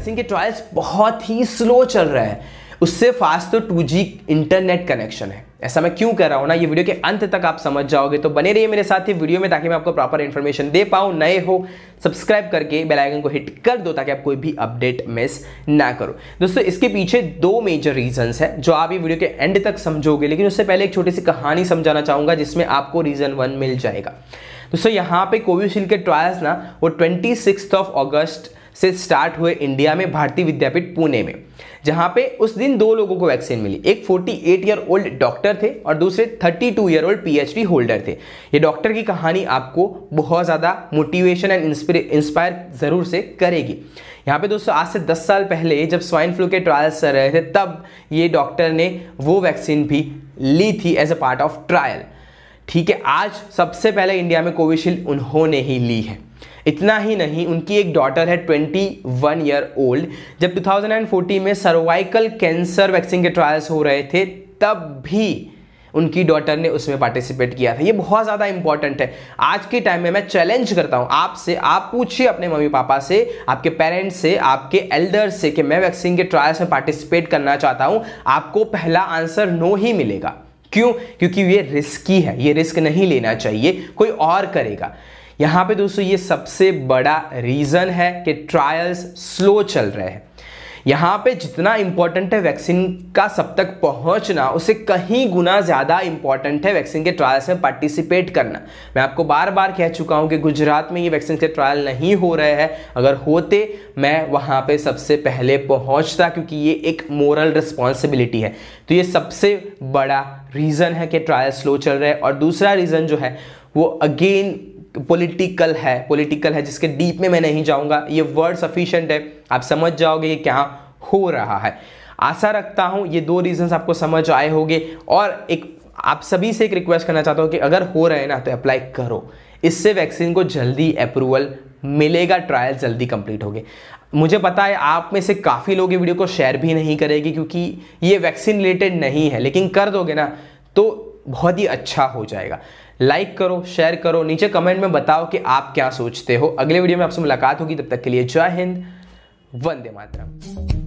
vaccine के trials बहुत ही slow चल रहे हैं उससे फास्ट तो टू इंटरनेट कनेक्शन है ऐसा मैं क्यों कर रहा हूँ ना ये वीडियो के अंत तक आप समझ जाओगे तो बने रहिए मेरे साथ ही वीडियो में ताकि मैं आपको प्रॉपर इन्फॉर्मेशन दे पाऊँ नए हो सब्सक्राइब करके बेल आइकन को हिट कर दो ताकि आप कोई भी अपडेट मिस ना करो दोस्तों इसके पीछे दो मेजर रीजंस है जो आप ये वीडियो के एंड तक समझोगे लेकिन उससे पहले एक छोटी सी कहानी समझाना चाहूँगा जिसमें आपको रीज़न वन मिल जाएगा दोस्तों यहाँ पे कोविशील्ड के ट्रायल्स ना वो ट्वेंटी ऑफ अगस्त से स्टार्ट हुए इंडिया में भारतीय विद्यापीठ पुणे में जहां पे उस दिन दो लोगों को वैक्सीन मिली एक 48 ईयर ओल्ड डॉक्टर थे और दूसरे 32 ईयर ओल्ड पीएचडी होल्डर थे ये डॉक्टर की कहानी आपको बहुत ज़्यादा मोटिवेशन एंड इंस्पायर ज़रूर से करेगी यहाँ पे दोस्तों आज से 10 साल पहले जब स्वाइन फ्लू के ट्रायल्स चल रहे थे तब ये डॉक्टर ने वो वैक्सीन भी ली थी as a part of trial ठीक है आज सबसे पहले इंडिया में कोविशील्ड उन्होंने ही ली है इतना ही नहीं उनकी एक डॉटर है 21 ईयर ओल्ड जब 2014 में सर्वाइकल कैंसर वैक्सीन के ट्रायल्स हो रहे थे तब भी उनकी डॉटर ने उसमें पार्टिसिपेट किया था ये बहुत ज़्यादा इंपॉर्टेंट है आज के टाइम में मैं चैलेंज करता हूँ आपसे आप पूछिए अपने मम्मी पापा से आपके पेरेंट्स से आपके एल्डर्स से कि मैं वैक्सीन के ट्रायल्स में पार्टिसिपेट करना चाहता हूँ आपको पहला आंसर नो ही मिलेगा क्यों क्योंकि ये रिस्की है ये रिस्क नहीं लेना चाहिए कोई और करेगा यहाँ पे दोस्तों ये सबसे बड़ा रीज़न है कि ट्रायल्स स्लो चल रहे हैं यहाँ पे जितना इंपॉर्टेंट है वैक्सीन का सब तक पहुँचना उसे कहीं गुना ज़्यादा इंपॉर्टेंट है वैक्सीन के ट्रायल्स में पार्टिसिपेट करना मैं आपको बार बार कह चुका हूँ कि गुजरात में ये वैक्सीन के ट्रायल नहीं हो रहे हैं अगर होते मैं वहाँ पे सबसे पहले पहुँचता क्योंकि ये एक मोरल रिस्पॉन्सिबिलिटी है तो ये सबसे बड़ा रीज़न है कि ट्रायल स्लो चल रहे हैं और दूसरा रीज़न जो है वो अगेन पॉलिटिकल है पॉलिटिकल है जिसके डीप में मैं नहीं जाऊंगा ये वर्ड सफिशियंट है आप समझ जाओगे ये क्या हो रहा है आशा रखता हूँ ये दो रीजंस आपको समझ आए होंगे और एक आप सभी से एक रिक्वेस्ट करना चाहता हूँ कि अगर हो रहे ना तो अप्लाई करो इससे वैक्सीन को जल्दी अप्रूवल मिलेगा ट्रायल जल्दी कंप्लीट होगी मुझे पता है आप में से काफ़ी लोग ये वीडियो को शेयर भी नहीं करेगी क्योंकि ये वैक्सीन रिलेटेड नहीं है लेकिन कर दोगे ना तो बहुत ही अच्छा हो जाएगा लाइक करो शेयर करो नीचे कमेंट में बताओ कि आप क्या सोचते हो अगले वीडियो में आपसे मुलाकात होगी तब तक के लिए जय हिंद वंदे मातरम